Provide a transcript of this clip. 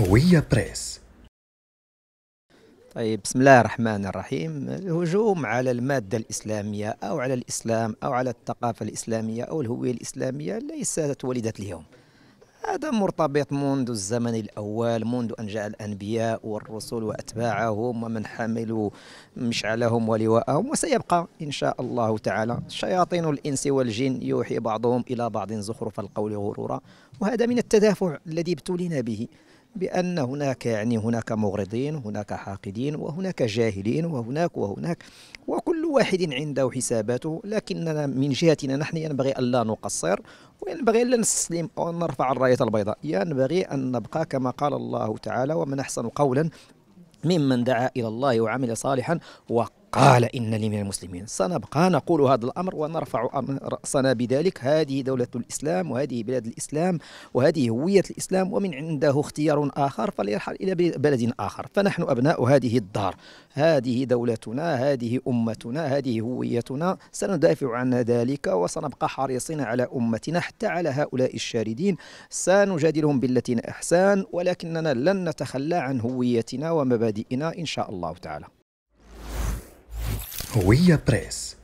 هوية بريس طيب بسم الله الرحمن الرحيم الهجوم على المادة الإسلامية أو على الإسلام أو على الثقافة الإسلامية أو الهوية الإسلامية ليست ولدت اليوم هذا مرتبط منذ الزمن الأول منذ أن جاء الأنبياء والرسل وأتباعهم ومن حملوا مشعلهم ولواءهم وسيبقى إن شاء الله تعالى شياطين الإنس والجن يوحي بعضهم إلى بعض زخرف القول غرورا وهذا من التدافع الذي ابتلينا به بأن هناك يعني هناك مغرضين هناك حاقدين وهناك جاهلين وهناك وهناك وكل واحد عنده حساباته لكننا من جهتنا نحن ينبغي الا نقصر وينبغي الا نستسلم أو نرفع الراية البيضاء ينبغي أن نبقى كما قال الله تعالى ومن أحسن قولا ممن دعا إلى الله وعمل صالحا وقال قال إنني من المسلمين سنبقى نقول هذا الأمر ونرفع رأسنا بذلك هذه دولة الإسلام وهذه بلاد الإسلام وهذه هوية الإسلام ومن عنده اختيار آخر فليرحل إلى بلد آخر فنحن أبناء هذه الدار هذه دولتنا هذه أمتنا هذه هويتنا سندافع عن ذلك وسنبقى حريصين على أمتنا حتى على هؤلاء الشاردين سنجادلهم بالتي أحسان ولكننا لن نتخلى عن هويتنا ومبادئنا إن شاء الله تعالى Oia Press